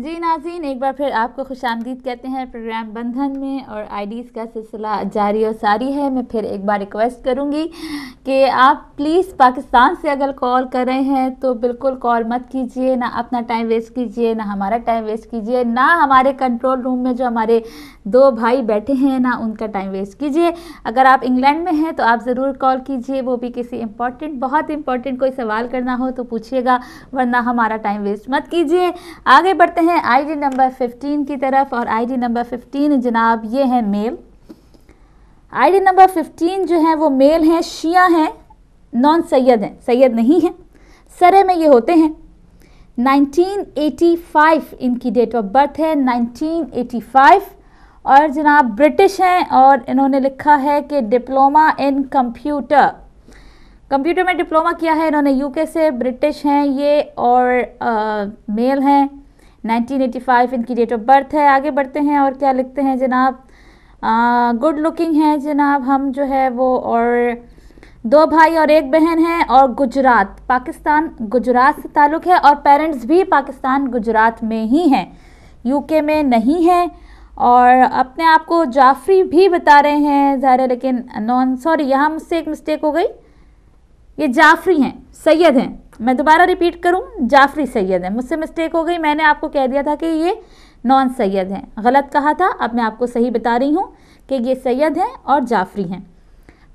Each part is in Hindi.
जी नाजीन एक बार फिर आपको खुश आमदीद कहते हैं प्रोग्राम बंधन में और आईडीज़ का सिलसिला जारी और सारी है मैं फिर एक बार रिक्वेस्ट करूंगी कि आप प्लीज़ पाकिस्तान से अगर कॉल कर रहे हैं तो बिल्कुल कॉल मत कीजिए ना अपना टाइम वेस्ट कीजिए ना हमारा टाइम वेस्ट कीजिए ना हमारे कंट्रोल रूम में जो हमारे दो भाई बैठे हैं ना उनका टाइम वेस्ट कीजिए अगर आप इंग्लैंड में हैं तो आप ज़रूर कॉल कीजिए वो भी किसी इंपॉर्टेंट बहुत इंपॉर्टेंट कोई सवाल करना हो तो पूछिएगा वरना हमारा टाइम वेस्ट मत कीजिए आगे बढ़ते हैं आईडी नंबर 15 की तरफ और आईडी नंबर 15 जनाब ये है मेल आईडी नंबर 15 जो है वो मेल हैं शिया हैं नॉन सैयद हैं सैयद नहीं हैं सरे में ये होते हैं 1985 इनकी डेट ऑफ बर्थ है 1985 और जनाब ब्रिटिश हैं और इन्होंने लिखा है कि डिप्लोमा इन कंप्यूटर कंप्यूटर में डिप्लोमा किया है इन्होंने यूके से ब्रिटिश हैं ये और आ, मेल हैं 1985 इनकी डेट ऑफ बर्थ है आगे बढ़ते हैं और क्या लिखते हैं जनाब गुड लुकिंग हैं जनाब हम जो है वो और दो भाई और एक बहन है और गुजरात पाकिस्तान गुजरात से ताल्लुक़ है और पेरेंट्स भी पाकिस्तान गुजरात में ही हैं यूके में नहीं हैं और अपने आप को जाफरी भी बता रहे हैं ज़ाहिर है लेकिन नॉन सॉरी यहाँ मुझसे एक मिस्टेक हो गई ये जाफरी हैं सैयद हैं मैं दोबारा रिपीट करूं जाफरी सैयद है मुझसे मिस्टेक हो गई मैंने आपको कह दिया था कि ये नॉन सैयद हैं गलत कहा था अब मैं आपको सही बता रही हूँ कि ये सैयद हैं और जाफरी हैं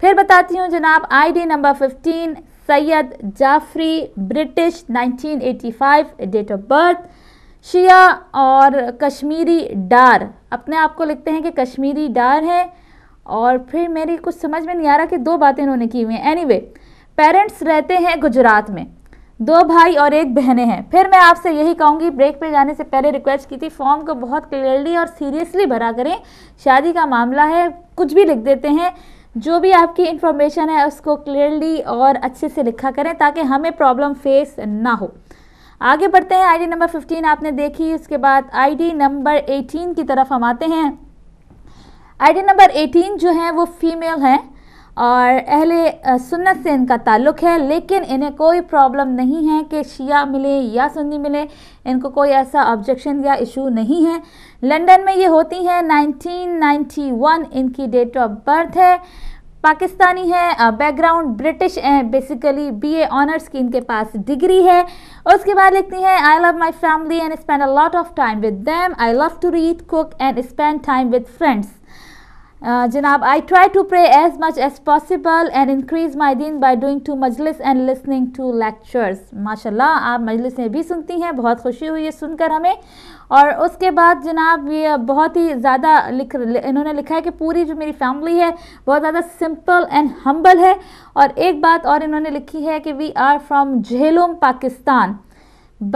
फिर बताती हूँ जनाब ID number 15 Syed Jafri British 1985 date of birth Shia और कश्मीरी डार अपने आप को लिखते हैं कि कश्मीरी डार है और फिर मेरी कुछ समझ में नहीं आ रहा कि दो बातें इन्होंने की हुई हैं एनी पेरेंट्स रहते हैं गुजरात में दो भाई और एक बहनें हैं फिर मैं आपसे यही कहूँगी ब्रेक पे जाने से पहले रिक्वेस्ट की थी फॉर्म को बहुत क्लियरली और सीरियसली भरा करें शादी का मामला है कुछ भी लिख देते हैं जो भी आपकी इन्फॉर्मेशन है उसको क्लियरली और अच्छे से लिखा करें ताकि हमें प्रॉब्लम फेस ना हो आगे बढ़ते हैं आईडी नंबर 15 आपने देखी उसके बाद आईडी नंबर 18 की तरफ हम आते हैं आईडी नंबर 18 जो है वो फीमेल हैं और अहले सुन्नत से इनका ताल्लुक़ है लेकिन इन्हें कोई प्रॉब्लम नहीं है कि शिया मिले या सुन्नी मिले इनको कोई ऐसा ऑब्जेक्शन या इशू नहीं है लंदन में ये होती हैं 1991 इनकी डेट ऑफ बर्थ है पाकिस्तानी है बैकग्राउंड ब्रिटिश है बेसिकली बीए ऑनर्स की इनके पास डिग्री है उसके बाद लिखती हैं I love my family and spend a lot of time with them I love to read cook and spend time with friends जनाब I try to pray as much as possible and increase my दिन बाई डूइंग टू मजलिस एंड लिसनिंग टू लेक्चर्स माशा आप मजलिस में भी सुनती हैं बहुत खुशी हुई है सुनकर हमें और उसके बाद जनाब ये बहुत ही ज़्यादा लिख इन्होंने लिखा है कि पूरी जो मेरी फैमिली है बहुत ज़्यादा सिंपल एंड हम्बल है और एक बात और इन्होंने लिखी है कि we are from Jhelum Pakistan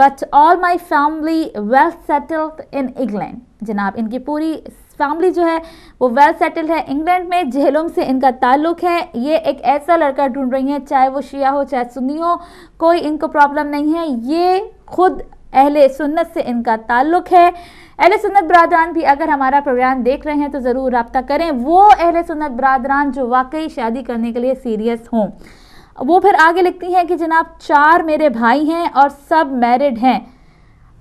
but all my family well settled in England जनाब इनकी पूरी फैमिली जो है वो वेल सेटल्ड है इंग्लैंड में जहलुम से इनका ताल्लुक है ये एक ऐसा लड़का ढूंढ रही हैं चाहे वो शिया हो चाहे सुन्नी हो कोई इनको प्रॉब्लम नहीं है ये खुद अहले सुन्नत से इनका ताल्लुक है अहल सुन्नत बरदरान भी अगर हमारा प्रोग्राम देख रहे हैं तो ज़रूर रबता करें वो अहल सुन्नत बरदरान जो वाकई शादी करने के लिए सीरियस हों वो फिर आगे लिखती हैं कि जनाब चार मेरे भाई हैं और सब मैरिड हैं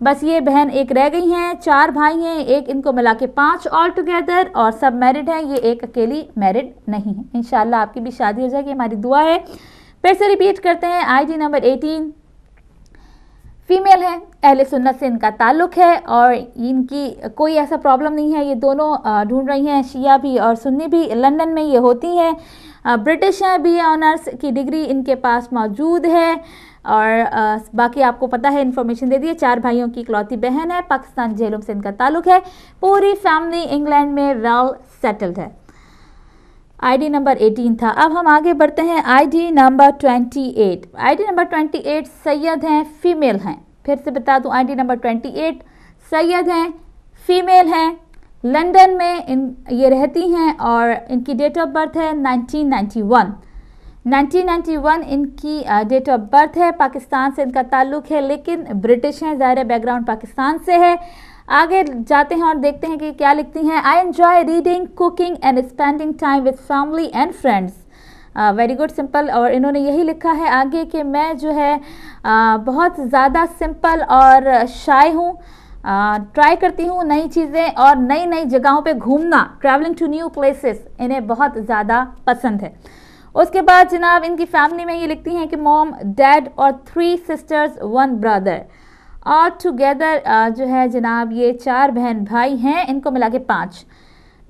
बस ये बहन एक रह गई हैं चार भाई हैं एक इनको मिला के पाँच ऑल टुगेदर और सब मैरिड हैं ये एक अकेली मैरिड नहीं है इन आपकी भी शादी हो जाएगी हमारी दुआ है फिर से रिपीट करते हैं आईडी नंबर एटीन फीमेल हैं अहले सुन्नत से इनका ताल्लुक़ है और इनकी कोई ऐसा प्रॉब्लम नहीं है ये दोनों ढूंढ रही हैं शिया भी और सुन्नी भी लंदन में ये होती हैं ब्रिटिश हैं बी ऑनर्स की डिग्री इनके पास मौजूद है और बाकी आपको पता है इन्फॉर्मेशन दे दिए चार भाइयों की इकलौती बहन है पाकिस्तान जेलों से इनका ताल्लुक़ है पूरी फैमिली इंग्लैंड में वेल सेटल्ड है आईडी नंबर 18 था अब हम आगे बढ़ते हैं ID number 28 ID number 28 Syed हैं फीमेल हैं फिर से बता दूं आईडी नंबर 28 सैयद हैं फीमेल हैं लंदन में इन ये रहती हैं और इनकी डेट ऑफ बर्थ है 1991 1991 इनकी डेट ऑफ बर्थ है पाकिस्तान से इनका ताल्लुक़ है लेकिन ब्रिटिश हैं ज़ाहिर बैकग्राउंड पाकिस्तान से है आगे जाते हैं और देखते हैं कि क्या लिखती हैं I enjoy reading cooking and spending time with family and friends very good simple और इन्होंने यही लिखा है आगे कि मैं जो है uh, बहुत ज़्यादा सिंपल और शाय हूँ ट्राई uh, करती हूँ नई चीज़ें और नई नई जगहों पे घूमना ट्रैवलिंग टू न्यू प्लेसेस इन्हें बहुत ज़्यादा पसंद है उसके बाद जनाब इनकी फैमिली में ये लिखती हैं कि मॉम डैड और थ्री सिस्टर्स वन ब्रदर और टुगेदर uh, जो है जनाब ये चार बहन भाई हैं इनको मिला के पाँच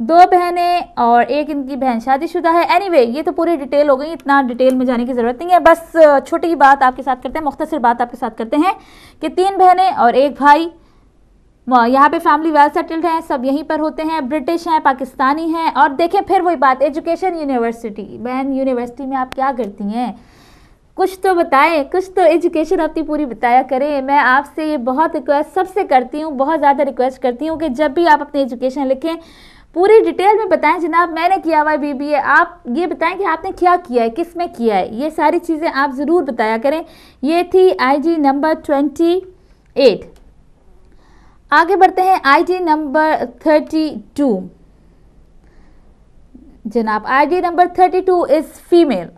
दो बहनें और एक इनकी बहन शादीशुदा है एनीवे anyway, ये तो पूरी डिटेल हो गई इतना डिटेल में जाने की ज़रूरत नहीं है बस uh, छोटी ही बात आपके साथ करते हैं मुख्तसर बात आपके साथ करते हैं कि तीन बहनें और एक भाई यहाँ पे फैमिली वेल सेटल्ड हैं सब यहीं पर होते हैं ब्रिटिश हैं पाकिस्तानी हैं और देखें फिर वही बात एजुकेशन यूनिवर्सिटी बहन यूनिवर्सिटी में आप क्या करती हैं कुछ तो बताएं कुछ तो एजुकेशन अपनी पूरी बताया करें मैं आपसे ये बहुत रिक्वेस्ट सबसे करती हूँ बहुत ज़्यादा रिक्वेस्ट करती हूँ कि जब भी आप अपनी एजुकेशन लिखें पूरी डिटेल में बताएं जनाब मैंने किया हुआ है बीबीए आप ये बताएं कि आपने क्या किया है किस में किया है ये सारी चीज़ें आप ज़रूर बताया करें ये थी आईजी नंबर ट्वेंटी एट आगे बढ़ते हैं डी नंबर थर्टी टू जनाब D number thirty two is female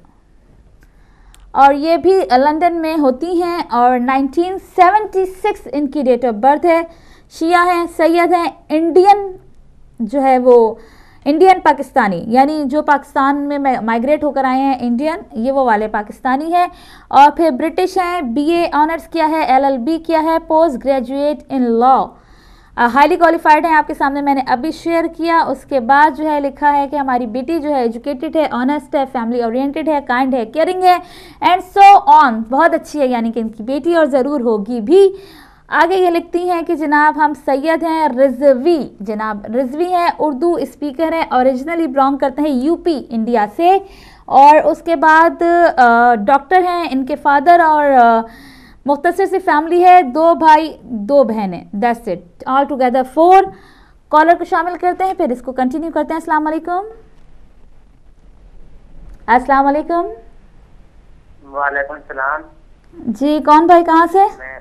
और ये भी लंदन में होती हैं और 1976 इनकी डेट ऑफ बर्थ है शिया हैं सैयद हैं इंडियन जो है वो इंडियन पाकिस्तानी यानी जो पाकिस्तान में माइग्रेट होकर आए हैं इंडियन ये वो वाले पाकिस्तानी हैं और फिर ब्रिटिश हैं बीए ऑनर्स किया है एलएलबी किया है post graduate in law highly qualified हैं आपके सामने मैंने अभी शेयर किया उसके बाद जो है लिखा है कि हमारी बेटी जो है एजुकेटेड है ऑनेस्ट है फैमिली ओरिएंटेड है काइंड है केयरिंग है एंड सो ऑन बहुत अच्छी है यानी कि इनकी बेटी और ज़रूर होगी भी आगे ये लिखती हैं कि जनाब हम सैयद हैं रिजवी जनाब रिजवी हैं उर्दू स्पीकर हैं औरिजनली बिलोंग करते हैं यूपी इंडिया से और उसके बाद डॉक्टर हैं इनके फादर और आ, मुख्तर से फैमिली है दो भाई दो बहनें दस इट ऑल टुगेदर फोर कॉलर को शामिल करते हैं फिर इसको कंटिन्यू करते हैं अस्सलाम वालेकुम अस्सलाम वालेकुम वालेकुम सलाम जी कौन भाई कहाँ से मैं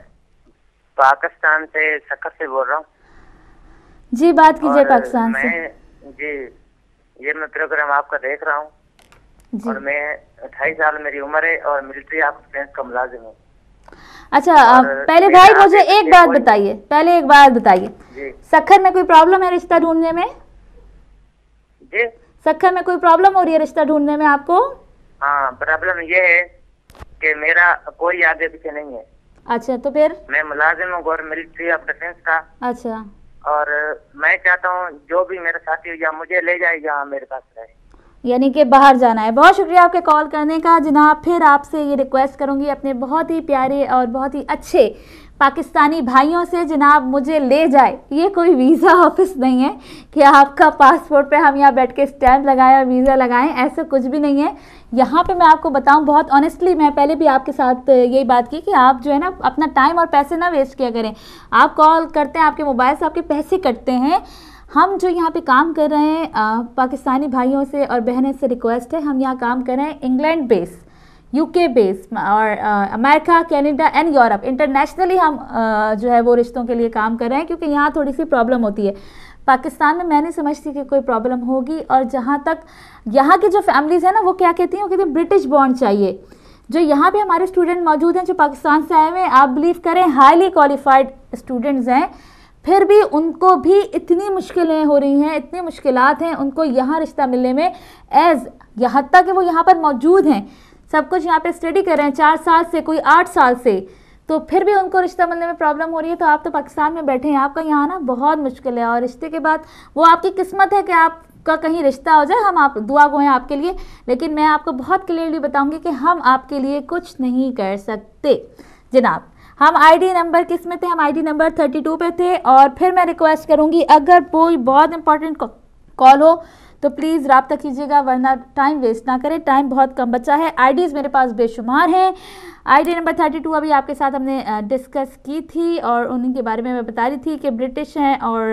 पाकिस्तान से सकर से बोल रहा हूँ जी बात कीजिए पाकिस्तान से जी ये मैं प्रोग्राम आपका देख रहा हूँ और मैं अट्ठाईस साल मेरी उम्र है और मिलिट्री आपका मुलाजिम हूँ अच्छा तो पहले भाई मुझे एक बात बताइए पहले एक बात बताइए सखर में कोई प्रॉब्लम है रिश्ता ढूंढने में जी सखर में कोई प्रॉब्लम हो रही है रिश्ता ढूंढने में आपको प्रॉब्लम हाँ, ये है कि मेरा कोई आगे पीछे नहीं है अच्छा तो फिर मैं मुलाजिम हूँ गवर्नमेंट मिलिट्री ऑफ डिफेंस का अच्छा और मैं चाहता हूँ जो भी मेरा साथी या मुझे ले जाए जहाँ मेरे पास रहे यानी कि बाहर जाना है बहुत शुक्रिया आपके कॉल करने का जनाब फिर आपसे ये रिक्वेस्ट करूँगी अपने बहुत ही प्यारे और बहुत ही अच्छे पाकिस्तानी भाइयों से जनाब मुझे ले जाए ये कोई वीज़ा ऑफिस नहीं है कि आपका पासपोर्ट पे हम यहाँ बैठ के स्टैम्प लगाएं और वीज़ा लगाएं ऐसा कुछ भी नहीं है यहाँ पे मैं आपको बताऊँ बहुत ऑनेस्टली मैं पहले भी आपके साथ यही बात की कि आप जो है ना अपना टाइम और पैसे ना वेस्ट किया करें आप कॉल करते हैं आपके मोबाइल से आपके पैसे कटते हैं हम जो यहाँ पे काम कर रहे हैं पाकिस्तानी भाइयों से और बहनों से रिक्वेस्ट है हम यहाँ काम कर रहे हैं इंग्लैंड बेस यूके बेस और America Canada and Europe internationally हम आ, जो है वो रिश्तों के लिए काम कर रहे हैं क्योंकि यहाँ थोड़ी सी प्रॉब्लम होती है पाकिस्तान में मैं नहीं समझती कि कोई प्रॉब्लम होगी और जहाँ तक यहाँ की जो फैमिलीज़ हैं ना वो क्या कहती हैं वो कहते हैं ब्रिटिश बॉन्ड चाहिए जो यहाँ पे हमारे स्टूडेंट मौजूद हैं जो पाकिस्तान से आए हुए हैं आप बिलीव करें हाईली क्वालिफाइड स्टूडेंट्स हैं फिर भी उनको भी इतनी मुश्किलें हो रही हैं इतनी मुश्किल हैं उनको यहाँ रिश्ता मिलने में एज़ यहाँ तक कि वो यहाँ पर मौजूद हैं सब कुछ यहाँ पे स्टडी कर रहे हैं चार साल से कोई आठ साल से तो फिर भी उनको रिश्ता मिलने में प्रॉब्लम हो रही है तो आप तो पाकिस्तान में बैठे हैं आपका यहाँ ना बहुत मुश्किल है और रिश्ते के बाद वो आपकी किस्मत है कि आपका कहीं रिश्ता हो जाए हम आप दुआ गो हैं आपके लिए लेकिन मैं आपको बहुत क्लियरली बताऊँगी कि हम आपके लिए कुछ नहीं कर सकते जनाब हम आईडी नंबर किस में थे हम आईडी नंबर 32 पे थे और फिर मैं रिक्वेस्ट करूँगी अगर कोई बहुत इंपॉर्टेंट कॉल हो तो प्लीज़ रबता कीजिएगा वरना टाइम वेस्ट ना करें टाइम बहुत कम बचा है आईडीज़ मेरे पास बेशुमार हैं आईडी नंबर थर्टी टू अभी आपके साथ हमने डिस्कस की थी और उनके बारे में मैं बता रही थी कि ब्रिटिश हैं और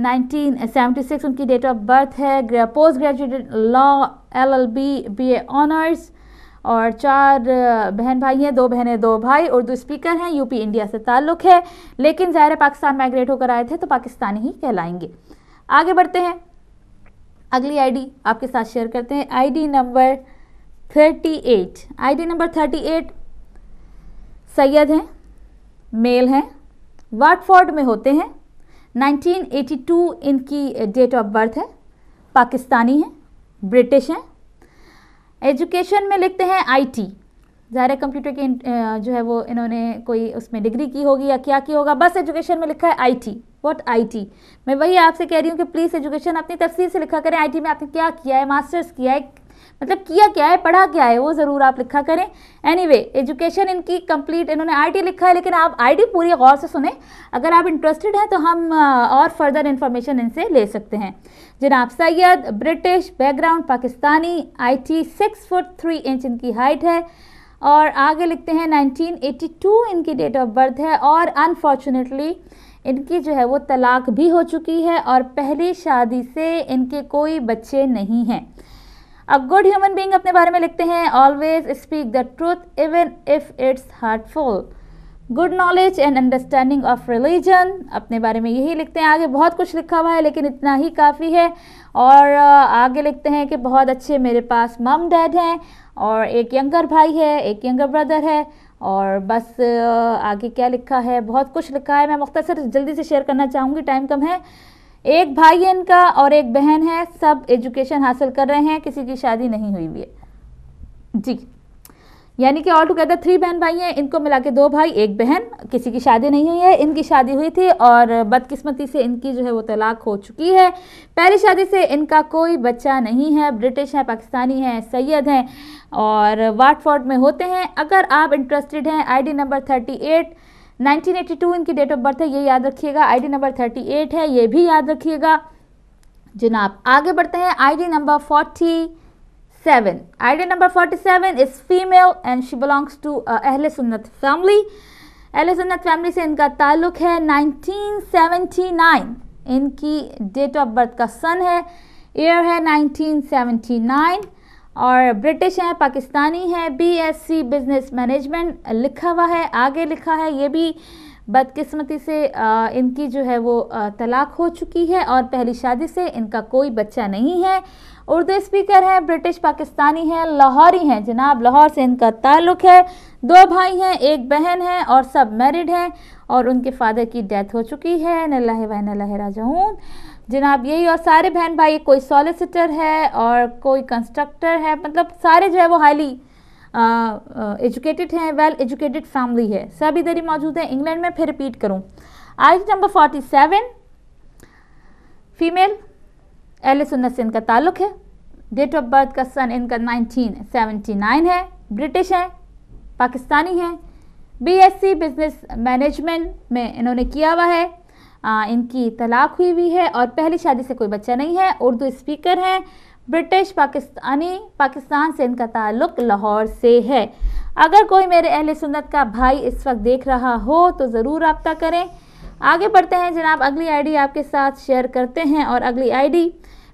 1976 उनकी डेट ऑफ बर्थ है post graduate law L B honours और चार बहन भाई हैं दो बहनें दो भाई उर्दू स्पीकर हैं यूपी इंडिया से ताल्लुक़ है लेकिन ज़ाहिर पाकिस्तान माइग्रेट होकर आए थे तो पाकिस्तानी ही कहलाएंगे आगे बढ़ते हैं अगली आईडी आपके साथ शेयर करते हैं ID number 38 ID number 38 Syed हैं मेल हैं वाटफोर्ड में होते हैं 1982 इनकी डेट ऑफ बर्थ है पाकिस्तानी हैं ब्रिटिश हैं एजुकेशन में लिखते हैं आईटी ज़ाहिर कंप्यूटर की जो है वो इन्होंने कोई उसमें डिग्री की होगी या क्या की होगा बस एजुकेशन में लिखा है आईटी व्हाट आईटी मैं वही आपसे कह रही हूँ कि प्लीज़ एजुकेशन अपनी तफसील से लिखा करें आईटी में आपने क्या किया है मास्टर्स किया है मतलब किया क्या है पढ़ा क्या है वो ज़रूर आप लिखा करें एनी वे एजुकेशन इनकी कंप्लीट इन्होंने आई लिखा है लेकिन आप आई पूरी गौर से सुने अगर आप इंटरेस्टेड हैं तो हम और फर्दर इन्फॉर्मेशन इनसे ले सकते हैं जनाब Syed British background Pakistani I T six foot three inch इनकी हाइट है और आगे लिखते हैं 1982 इनकी डेट ऑफ बर्थ है और अनफॉर्चुनेटली इनकी जो है वो तलाक भी हो चुकी है और पहली शादी से इनके कोई बच्चे नहीं हैं अ गुड ह्यूमन बींग अपने बारे में लिखते हैं always speak the truth even if it's hurtful good knowledge and understanding of religion अपने बारे में यही लिखते हैं आगे बहुत कुछ लिखा हुआ है लेकिन इतना ही काफ़ी है और आगे लिखते हैं कि बहुत अच्छे मेरे पास मम डैड हैं और एक यंगर भाई है एक यंगर ब्रदर है और बस आगे क्या लिखा है बहुत कुछ लिखा है मैं मुख्तर जल्दी से शेयर करना चाहूँगी टाइम कम है एक भाई है इनका और एक बहन है सब एजुकेशन हासिल कर रहे हैं किसी की शादी नहीं हुई हुई है जी यानी कि ऑल टुगेदर थ्री बहन भाई हैं इनको मिला के दो भाई एक बहन किसी की शादी नहीं हुई है इनकी शादी हुई थी और बदकिस्मती से इनकी जो है वो तलाक हो चुकी है पहली शादी से इनका कोई बच्चा नहीं है ब्रिटिश हैं पाकिस्तानी हैं सैयद हैं और वाटफोर्ड में होते हैं अगर आप इंटरेस्टेड हैं आईडी नंबर थर्टी एट 1982 इनकी डेट ऑफ बर्थ है ये याद रखिएगा आईडी नंबर 38 है ये भी याद रखिएगा जनाब आगे बढ़ते हैं ID number 47 ID number 47 is female and she belongs to Ahle Sunnat family अहले सुन्नत फैमिली से इनका ताल्लुक है 1979 इनकी डेट ऑफ बर्थ का सन है ईयर है 1979 और ब्रिटिश हैं पाकिस्तानी हैं बीएससी बिजनेस मैनेजमेंट लिखा हुआ है आगे लिखा है ये भी बदकिस्मती से आ, इनकी जो है वो तलाक हो चुकी है और पहली शादी से इनका कोई बच्चा नहीं है उर्दू स्पीकर है ब्रिटिश पाकिस्तानी हैं लाहौरी हैं जनाब लाहौर से इनका ताल्लुक़ है दो भाई हैं एक बहन है और सब मैरिड हैं और उनके फादर की डेथ हो चुकी है नल्ला वाह नल्ला हूँ जनाब यही और सारे बहन भाई कोई सॉलिसिटर है और कोई कंस्ट्रक्टर है मतलब सारे जो है वो हाईली एजुकेटेड हैं वेल एजुकेटेड फैमिली है सब इधर ही मौजूद है इंग्लैंड में फिर रिपीट करूँ आज नंबर फोर्टी सेवन फीमेल एल सुन्नत से इनका ताल्लुक है डेट ऑफ बर्थ का सन इनका नाइनटीन सेवेंटी नाइन है ब्रिटिश है पाकिस्तानी है B S C business management में इन्होंने किया हुआ है आ, इनकी तलाक हुई हुई है और पहली शादी से कोई बच्चा नहीं है उर्दू स्पीकर हैं ब्रिटिश पाकिस्तानी पाकिस्तान से इनका ताल्लुक लाहौर से है अगर कोई मेरे अहल सुन्नत का भाई इस वक्त देख रहा हो तो ज़रूर रबता करें आगे बढ़ते हैं जनाब अगली आईडी आपके साथ शेयर करते हैं और अगली आईडी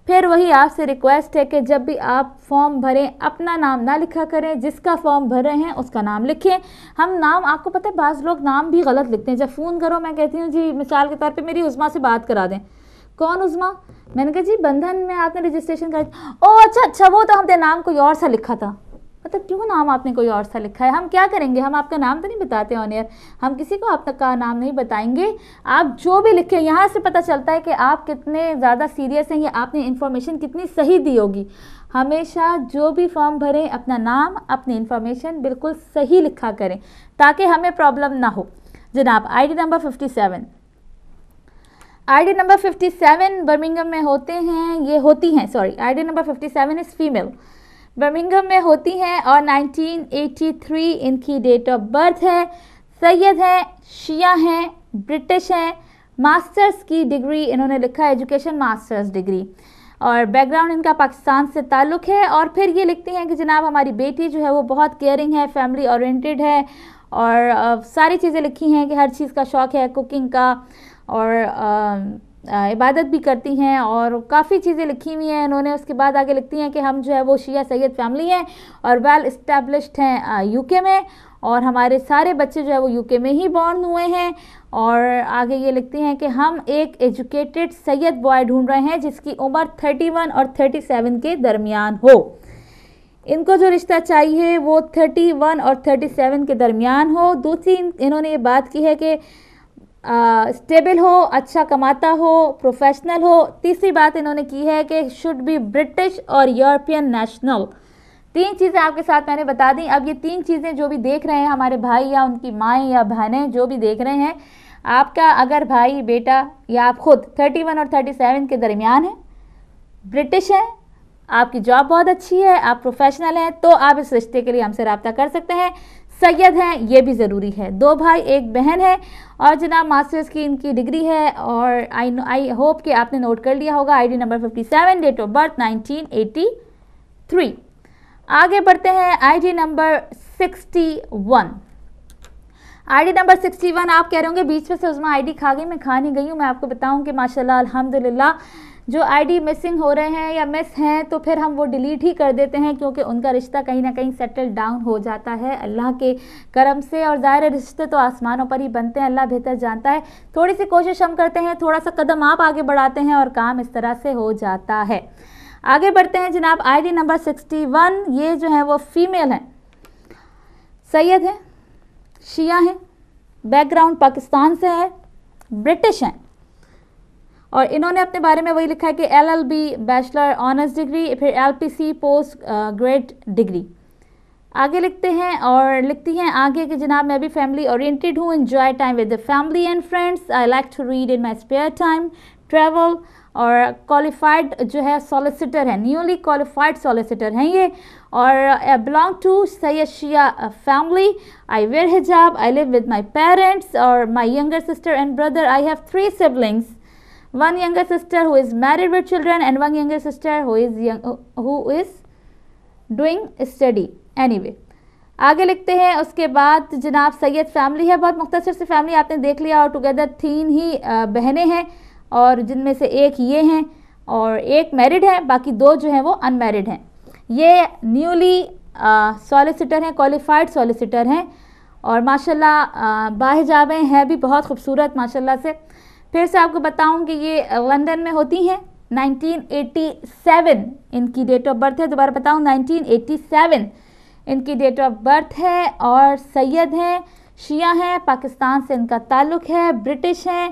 फिर वही आपसे रिक्वेस्ट है कि जब भी आप फॉर्म भरें अपना नाम ना लिखा करें जिसका फॉर्म भर रहे हैं उसका नाम लिखें हम नाम आपको पता है बाज़ लोग नाम भी गलत लिखते हैं जब फ़ोन करो मैं कहती हूँ जी मिसाल के तौर पे मेरी उज़मा से बात करा दें कौन उज़मा मैंने कहा जी बंधन में आपने रजिस्ट्रेशन कर ओ अच्छा अच्छा वो तो हमने नाम कोई और सा लिखा था मतलब क्यों नाम आपने कोई और सा लिखा है हम क्या करेंगे हम आपका नाम तो नहीं बताते ऑन एयर हम किसी को आपका नाम नहीं बताएंगे आप जो भी लिखें यहाँ से पता चलता है कि आप कितने ज़्यादा सीरियस हैं या आपने इन्फॉर्मेशन कितनी सही दी होगी हमेशा जो भी फॉर्म भरें अपना नाम अपनी इन्फॉर्मेशन बिल्कुल सही लिखा करें ताकि हमें प्रॉब्लम ना हो जनाब I number fifty ID number 57 seven Birmingham में होते हैं ये होती हैं sorry ID number 57 seven is female Birmingham में होती हैं और 1983 इनकी डेट ऑफ बर्थ है सैयद हैं शिया हैं ब्रिटिश हैं मास्टर्स की डिग्री इन्होंने लिखा है एजुकेशन मास्टर्स डिग्री और बैकग्राउंड इनका पाकिस्तान से ताल्लुक़ है और फिर ये लिखती हैं कि जनाब हमारी बेटी जो है वो बहुत केयरिंग है फैमिली ओरिएंटेड है और आ, सारी चीज़ें लिखी हैं कि हर चीज़ का शौक़ है कुकिंग का और आ, इबादत भी करती हैं और काफ़ी चीज़ें लिखी हुई हैं इन्होंने उसके बाद आगे लिखती हैं कि हम जो है वो शिया सैयद फैमिली हैं और वेल इस्टेब्लिश्ड हैं यूके में और हमारे सारे बच्चे जो है वो यूके में ही बॉर्न हुए हैं और आगे ये लिखती हैं कि हम एक एजुकेटेड सैयद बॉय ढूंढ रहे हैं जिसकी उम्र 31 और 37 के दरमियान हो इनको जो रिश्ता चाहिए वो 31 और 37 के दरमियान हो दूसरी इन्होंने ये बात की है कि स्टेबल हो अच्छा कमाता हो प्रोफेशनल हो तीसरी बात इन्होंने की है कि शुड बी ब्रिटिश और यूरोपियन नेशनल तीन चीज़ें आपके साथ मैंने बता दी अब ये तीन चीज़ें जो भी देख रहे हैं हमारे भाई या उनकी माएँ या बहनें जो भी देख रहे हैं आपका अगर भाई बेटा या आप खुद 31 और 37 के दरमियान हैं ब्रिटिश हैं आपकी जॉब बहुत अच्छी है आप प्रोफेशनल हैं तो आप इस रिश्ते के लिए हमसे रबता कर सकते हैं सैयद हैं ये भी ज़रूरी है दो भाई एक बहन है और जनाब मास्टर्स की इनकी डिग्री है और आई आई होप कि आपने नोट कर लिया होगा ID number 57 date of birth 1983 आगे बढ़ते हैं आईडी नंबर 61 आईडी नंबर 61 आप कह रहे होंगे बीच में से उसमें आईडी खा गई मैं खा नहीं गई हूँ मैं आपको बताऊं कि माशाल्लाह अल्हम्दुलिल्लाह जो आईडी मिसिंग हो रहे हैं या मिस हैं तो फिर हम वो डिलीट ही कर देते हैं क्योंकि उनका रिश्ता कहीं ना कहीं सेटल डाउन हो जाता है अल्लाह के करम से और ज़ाहिर रिश्ते तो आसमानों पर ही बनते हैं अल्लाह बेहतर जानता है थोड़ी सी कोशिश हम करते हैं थोड़ा सा कदम आप आगे बढ़ाते हैं और काम इस तरह से हो जाता है आगे बढ़ते हैं जनाब आई नंबर सिक्सटी ये जो है वो फीमेल हैं सैयद हैं शिया हैं बैकग्राउंड पाकिस्तान से है ब्रिटिश हैं और इन्होंने अपने बारे में वही लिखा है कि एलएलबी बैचलर ऑनर्स डिग्री फिर एलपीसी पोस्ट ग्रेड डिग्री आगे लिखते हैं और लिखती हैं आगे कि जनाब मैं भी फैमिली ओरिएंटेड हूँ enjoy time with the family and friends I like to read in my spare time travel और क्वालिफाइड जो है सॉलिसिटर है न्यूली क्वालिफाइड सॉलिसिटर हैं ये और I belong to Syed Shia family I wear hijab I live with my parents और my younger sister and brother I have three siblings one younger sister who is married with children and one younger sister who is young, who is doing study anyway आगे लिखते हैं उसके बाद जनाब सैयद फैमिली है बहुत मुख्तर से फैमिली आपने देख लिया और टुगेदर तीन ही बहनें हैं और जिनमें से एक ये हैं और एक मैरिड है बाकी दो जो हैं वो अनमैरिड हैं ये न्यूली सॉलिसिटर हैं क्वालिफाइड सॉलिसिटर हैं और माशाल्लाह बाहिजाबें हैं भी बहुत खूबसूरत माशाल्लाह से फिर से आपको बताऊं कि ये लंदन में होती हैं 1987 इनकी डेट ऑफ बर्थ है दोबारा बताऊं 1987 इनकी डेट ऑफ बर्थ है और सैयद हैं शिया हैं पाकिस्तान से इनका ताल्लुक़ है ब्रिटिश हैं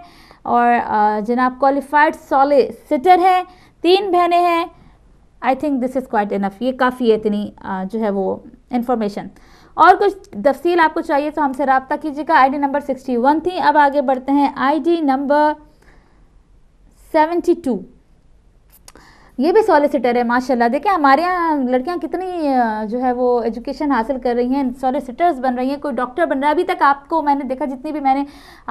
और जनाब क्वालिफाइड सॉलिसिटर हैं तीन बहनें हैं I think this is quite enough ये काफ़ी है इतनी जो है वो इन्फॉर्मेशन और कुछ तफसील आपको चाहिए तो हमसे रबता कीजिएगा डी नंबर सिक्सटी वन थी अब आगे बढ़ते हैं डी नंबर सेवेंटी टू ये भी सॉलिसिटर है माशाल्लाह देखिए हमारे यहाँ लड़कियाँ कितनी जो है वो एजुकेशन हासिल कर रही हैं सॉलिसिटर्स बन रही हैं कोई डॉक्टर बन रहा है अभी तक आपको मैंने देखा जितनी भी मैंने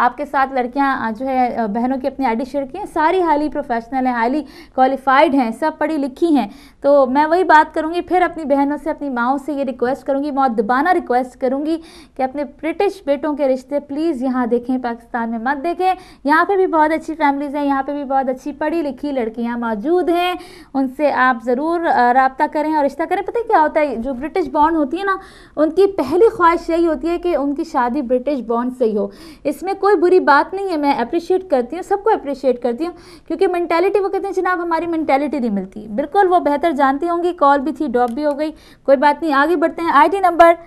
आपके साथ लड़कियाँ जो है बहनों की अपनी आईडी शेयर की हैं सारी हाईली प्रोफेशनल हैं हाईली क्वालिफाइड हैं सब पढ़ी लिखी हैं तो मैं वही बात करूँगी फिर अपनी बहनों से अपनी माओं से ये रिक्वेस्ट करूँगी मौत दबाना रिक्वेस्ट करूँगी कि अपने ब्रिटिश बेटों के रिश्ते प्लीज़ यहाँ देखें पाकिस्तान में मत देखें यहाँ पर भी बहुत अच्छी फैमिलीज़ हैं यहाँ पर भी बहुत अच्छी पढ़ी लिखी लड़कियाँ मौजूद हैं उनसे आप ज़रूर रबता करें और रिश्ता करें पता है क्या होता है जो ब्रिटिश बॉन्ड होती है ना उनकी पहली ख्वाहिश यही होती है कि उनकी शादी ब्रिटिश बॉन्ड से ही हो इसमें कोई बुरी बात नहीं है मैं अप्रिशिएट करती हूँ सबको अप्रिशिएट करती हूँ क्योंकि मैंटेलिटी वो कहते हैं जनाब हमारी मैंटेलिटी नहीं मिलती बिल्कुल वो बेहतर जानती होंगी कॉल भी थी ड्रॉप भी हो गई कोई बात नहीं आगे बढ़ते हैं I number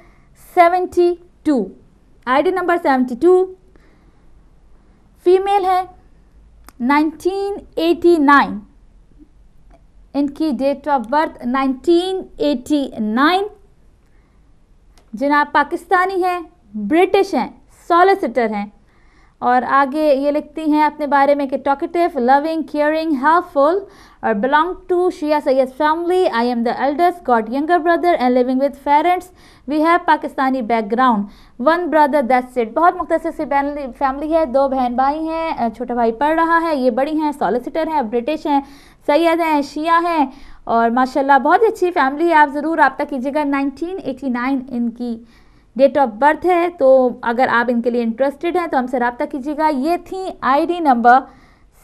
seventy two number seventy two female है 1989 इनकी डेट ऑफ बर्थ 1989 जनाब पाकिस्तानी हैं ब्रिटिश हैं सॉलिसिटर हैं और आगे ये लिखती हैं अपने बारे में कि टॉकेटिव लविंग केयरिंग हेल्पफुल और belong to Shia Syed family I am the elders got younger brother and living with parents we have Pakistani background one brother that's it बहुत मुख्तर सी फैमिली है दो बहन भाई हैं छोटा भाई पढ़ रहा है ये बड़ी हैं सॉलिसिटर हैं ब्रिटिश हैं सैयद हैं शिया हैं और माशाल्लाह बहुत अच्छी फैमिली है आप ज़रूर तक कीजिएगा 1989 इनकी डेट ऑफ बर्थ है तो अगर आप इनके लिए इंटरेस्टेड हैं तो हमसे रबता कीजिएगा ये थी ID number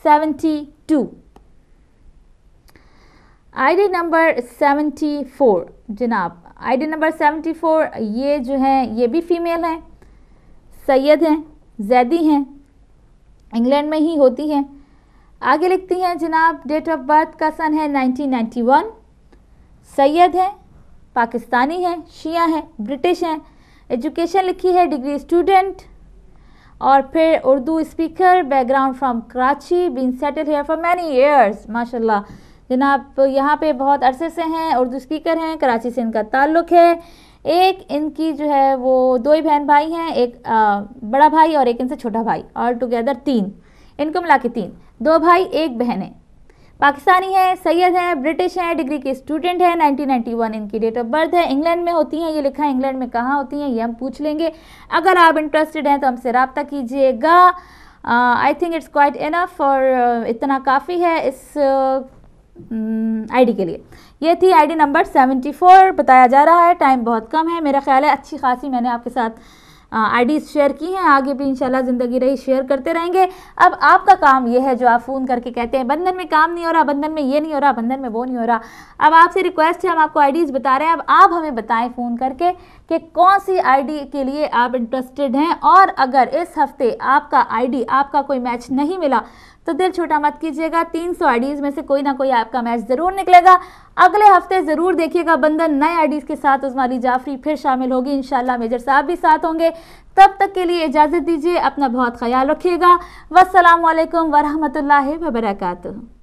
seventy two ID number seventy four जनाब आईडी नंबर सेवेंटी फोर ये जो हैं ये भी फीमेल हैं सैयद हैं जैदी हैं इंग्लैंड में ही होती हैं आगे लिखती हैं जनाब डेट ऑफ बर्थ का सन है 1991 सैयद हैं पाकिस्तानी हैं शिया हैं ब्रिटिश हैं एजुकेशन लिखी है डिग्री स्टूडेंट और फिर Urdu speaker background from Karachi been settle here for many years माशाल्लाह जनाब यहाँ पे बहुत अरसे से हैं उर्दू स्पीकर हैं कराची से इनका ताल्लुक़ है एक इनकी जो है वो दो ही बहन भाई हैं एक आ, बड़ा भाई और एक इनसे छोटा भाई और टुगेदर तीन इनको मिला के तीन दो भाई एक बहन है पाकिस्तानी है सैयद हैं ब्रिटिश हैं डिग्री के स्टूडेंट हैं 1991 इनकी डेट ऑफ बर्थ है इंग्लैंड में होती हैं ये लिखा है इंग्लैंड में कहाँ होती हैं ये हम पूछ लेंगे अगर आप इंटरेस्टेड हैं तो हमसे रबता कीजिएगा I think it's quite enough और इतना काफ़ी है इस आईडी uh, के लिए ये थी आईडी नंबर 74 बताया जा रहा है टाइम बहुत कम है मेरा ख्याल है अच्छी खासी मैंने आपके साथ आईडीज़ शेयर की हैं आगे भी इंशाल्लाह ज़िंदगी रही शेयर करते रहेंगे अब आपका काम ये है जो आप फ़ोन करके कहते हैं बंधन में काम नहीं हो रहा बंधन में ये नहीं हो रहा बंधन में वो नहीं हो रहा अब आपसे रिक्वेस्ट है हम आपको आईडीज़ बता रहे हैं अब आप हमें बताएं फ़ोन करके कि कौन सी आईडी के लिए आप इंटरेस्टेड हैं और अगर इस हफ्ते आपका आईडी आपका कोई मैच नहीं मिला तो दिल छोटा मत कीजिएगा 300 आईडीज़ में से कोई ना कोई आपका मैच ज़रूर निकलेगा अगले हफ्ते ज़रूर देखिएगा बंदन नए आईडीज के साथ उजमाली जाफरी फिर शामिल होगी इन मेजर साहब भी साथ होंगे तब तक के लिए इजाज़त दीजिए अपना बहुत ख्याल रखिएगा वालेकुम वरहमत ला वबरकू